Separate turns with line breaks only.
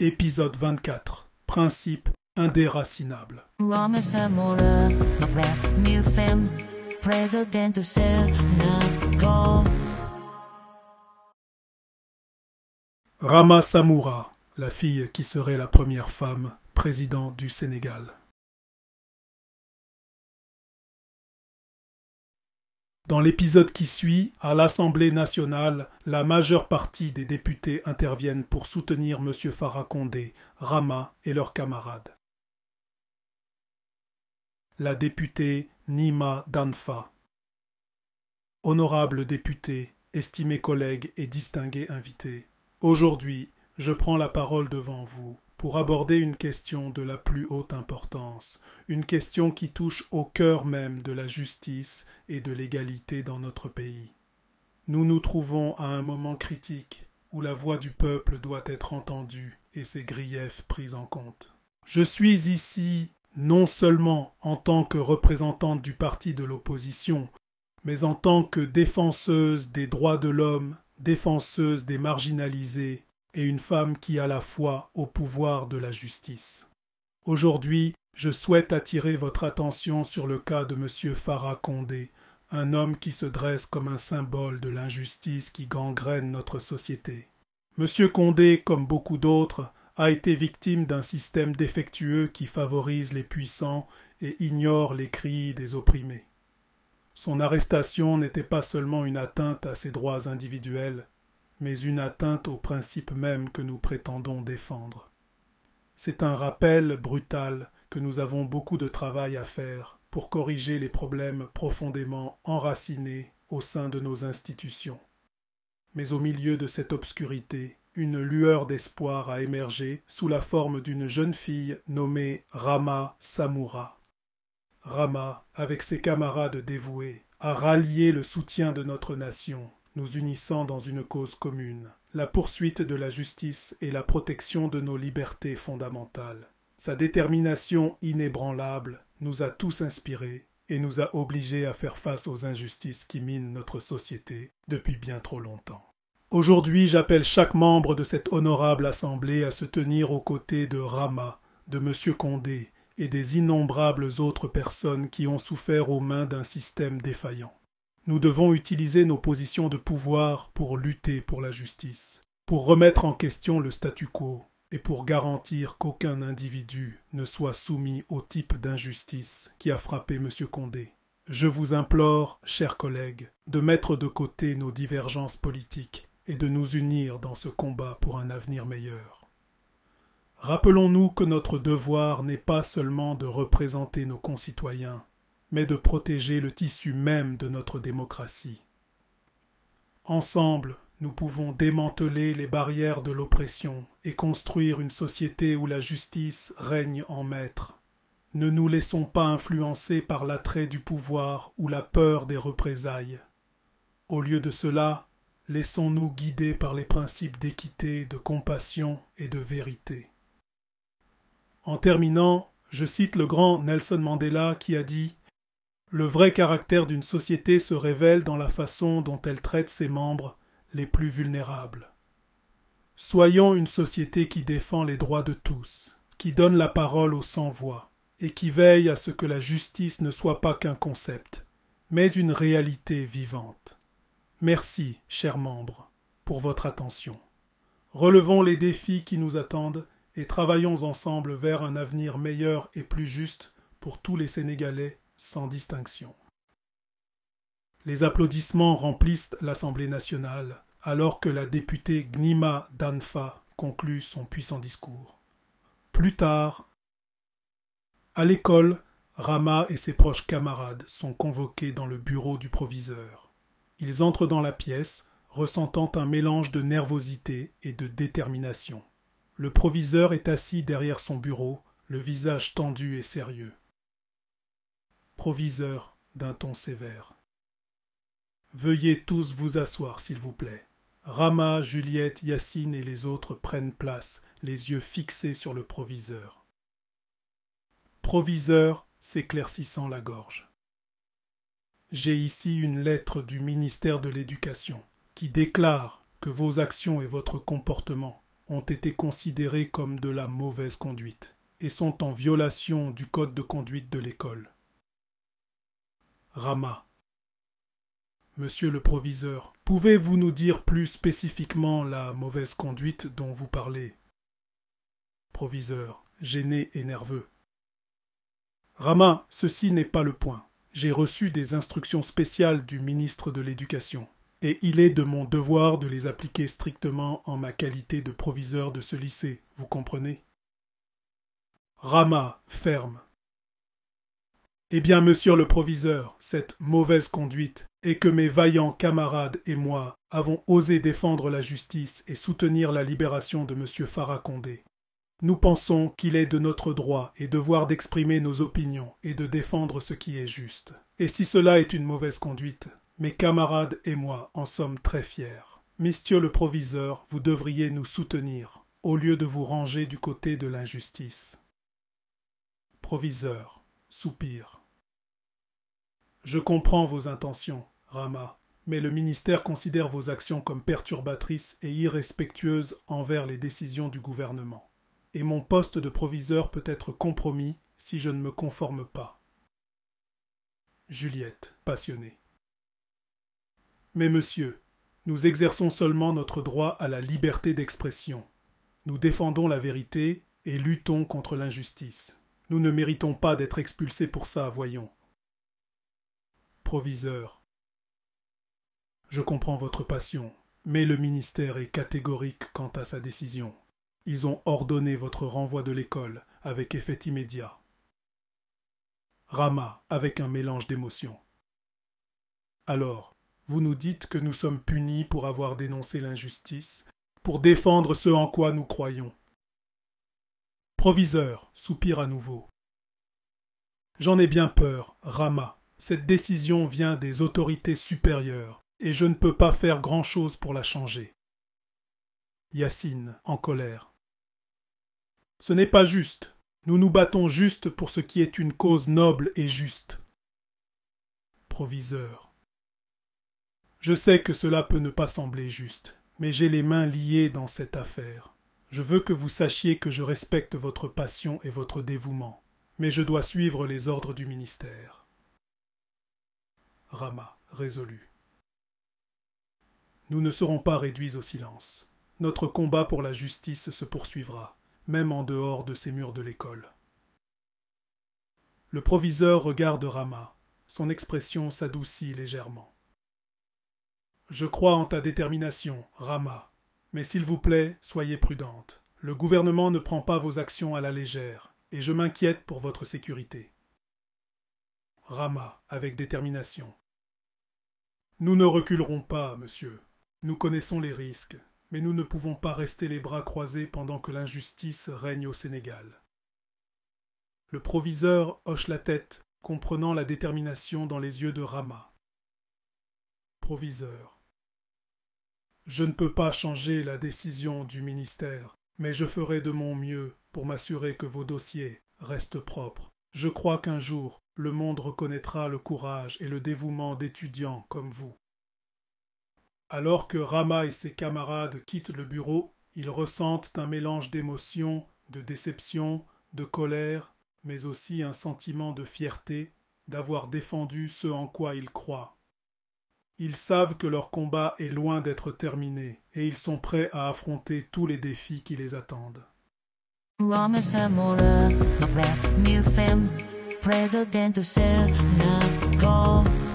Épisode 24. Principe indéracinable. Rama Samoura, la fille qui serait la première femme présidente du Sénégal. Dans l'épisode qui suit, à l'Assemblée nationale, la majeure partie des députés interviennent pour soutenir M. Farah Rama et leurs camarades. La députée Nima Danfa. Honorable député, estimés collègues et distingués invités, aujourd'hui, je prends la parole devant vous pour aborder une question de la plus haute importance, une question qui touche au cœur même de la justice et de l'égalité dans notre pays. Nous nous trouvons à un moment critique où la voix du peuple doit être entendue et ses griefs pris en compte. Je suis ici non seulement en tant que représentante du parti de l'opposition, mais en tant que défenseuse des droits de l'homme, défenseuse des marginalisés et une femme qui a la foi au pouvoir de la justice. Aujourd'hui, je souhaite attirer votre attention sur le cas de M. Farah Condé, un homme qui se dresse comme un symbole de l'injustice qui gangrène notre société. M. Condé, comme beaucoup d'autres, a été victime d'un système défectueux qui favorise les puissants et ignore les cris des opprimés. Son arrestation n'était pas seulement une atteinte à ses droits individuels, mais une atteinte au principe même que nous prétendons défendre. C'est un rappel brutal que nous avons beaucoup de travail à faire pour corriger les problèmes profondément enracinés au sein de nos institutions. Mais au milieu de cette obscurité, une lueur d'espoir a émergé sous la forme d'une jeune fille nommée Rama Samura. Rama, avec ses camarades dévoués, a rallié le soutien de notre nation nous unissant dans une cause commune, la poursuite de la justice et la protection de nos libertés fondamentales. Sa détermination inébranlable nous a tous inspirés et nous a obligés à faire face aux injustices qui minent notre société depuis bien trop longtemps. Aujourd'hui, j'appelle chaque membre de cette honorable assemblée à se tenir aux côtés de Rama, de M. Condé et des innombrables autres personnes qui ont souffert aux mains d'un système défaillant. Nous devons utiliser nos positions de pouvoir pour lutter pour la justice, pour remettre en question le statu quo et pour garantir qu'aucun individu ne soit soumis au type d'injustice qui a frappé Monsieur Condé. Je vous implore, chers collègues, de mettre de côté nos divergences politiques et de nous unir dans ce combat pour un avenir meilleur. Rappelons-nous que notre devoir n'est pas seulement de représenter nos concitoyens, mais de protéger le tissu même de notre démocratie. Ensemble, nous pouvons démanteler les barrières de l'oppression et construire une société où la justice règne en maître. Ne nous laissons pas influencer par l'attrait du pouvoir ou la peur des représailles. Au lieu de cela, laissons-nous guider par les principes d'équité, de compassion et de vérité. En terminant, je cite le grand Nelson Mandela qui a dit le vrai caractère d'une société se révèle dans la façon dont elle traite ses membres les plus vulnérables. Soyons une société qui défend les droits de tous, qui donne la parole aux sans-voix, et qui veille à ce que la justice ne soit pas qu'un concept, mais une réalité vivante. Merci, chers membres, pour votre attention. Relevons les défis qui nous attendent et travaillons ensemble vers un avenir meilleur et plus juste pour tous les Sénégalais sans distinction. Les applaudissements remplissent l'Assemblée nationale alors que la députée Gnima Danfa conclut son puissant discours. Plus tard, à l'école, Rama et ses proches camarades sont convoqués dans le bureau du proviseur. Ils entrent dans la pièce, ressentant un mélange de nervosité et de détermination. Le proviseur est assis derrière son bureau, le visage tendu et sérieux proviseur d'un ton sévère. Veuillez tous vous asseoir, s'il vous plaît. Rama, Juliette, Yacine et les autres prennent place, les yeux fixés sur le proviseur. Proviseur s'éclaircissant la gorge. J'ai ici une lettre du ministère de l'Éducation qui déclare que vos actions et votre comportement ont été considérés comme de la mauvaise conduite et sont en violation du code de conduite de l'école. Rama. Monsieur le proviseur, pouvez-vous nous dire plus spécifiquement la mauvaise conduite dont vous parlez Proviseur, gêné et nerveux. Rama, ceci n'est pas le point. J'ai reçu des instructions spéciales du ministre de l'Éducation, et il est de mon devoir de les appliquer strictement en ma qualité de proviseur de ce lycée, vous comprenez Rama, ferme. Eh bien, monsieur le proviseur, cette mauvaise conduite est que mes vaillants camarades et moi avons osé défendre la justice et soutenir la libération de monsieur Farah Condé. Nous pensons qu'il est de notre droit et devoir d'exprimer nos opinions et de défendre ce qui est juste. Et si cela est une mauvaise conduite, mes camarades et moi en sommes très fiers. Monsieur le proviseur, vous devriez nous soutenir au lieu de vous ranger du côté de l'injustice. Proviseur, soupir. Je comprends vos intentions, Rama, mais le ministère considère vos actions comme perturbatrices et irrespectueuses envers les décisions du gouvernement. Et mon poste de proviseur peut être compromis si je ne me conforme pas. Juliette, passionnée. Mais monsieur, nous exerçons seulement notre droit à la liberté d'expression. Nous défendons la vérité et luttons contre l'injustice. Nous ne méritons pas d'être expulsés pour ça, voyons proviseur. Je comprends votre passion, mais le ministère est catégorique quant à sa décision. Ils ont ordonné votre renvoi de l'école avec effet immédiat. Rama avec un mélange d'émotions. Alors, vous nous dites que nous sommes punis pour avoir dénoncé l'injustice, pour défendre ce en quoi nous croyons. Proviseur soupire à nouveau. J'en ai bien peur, Rama. Cette décision vient des autorités supérieures et je ne peux pas faire grand-chose pour la changer. Yacine, en colère. Ce n'est pas juste. Nous nous battons juste pour ce qui est une cause noble et juste. Proviseur. Je sais que cela peut ne pas sembler juste, mais j'ai les mains liées dans cette affaire. Je veux que vous sachiez que je respecte votre passion et votre dévouement, mais je dois suivre les ordres du ministère. Rama, résolu. Nous ne serons pas réduits au silence. Notre combat pour la justice se poursuivra, même en dehors de ces murs de l'école. Le proviseur regarde Rama. Son expression s'adoucit légèrement. Je crois en ta détermination, Rama. Mais s'il vous plaît, soyez prudente. Le gouvernement ne prend pas vos actions à la légère, et je m'inquiète pour votre sécurité rama avec détermination. Nous ne reculerons pas, monsieur. Nous connaissons les risques, mais nous ne pouvons pas rester les bras croisés pendant que l'injustice règne au Sénégal. Le proviseur hoche la tête, comprenant la détermination dans les yeux de Rama. Proviseur. Je ne peux pas changer la décision du ministère, mais je ferai de mon mieux pour m'assurer que vos dossiers restent propres. Je crois qu'un jour le monde reconnaîtra le courage et le dévouement d'étudiants comme vous. Alors que Rama et ses camarades quittent le bureau, ils ressentent un mélange d'émotions, de déception, de colère, mais aussi un sentiment de fierté d'avoir défendu ce en quoi ils croient. Ils savent que leur combat est loin d'être terminé et ils sont prêts à affronter tous les défis qui les attendent. presidente seu na cor.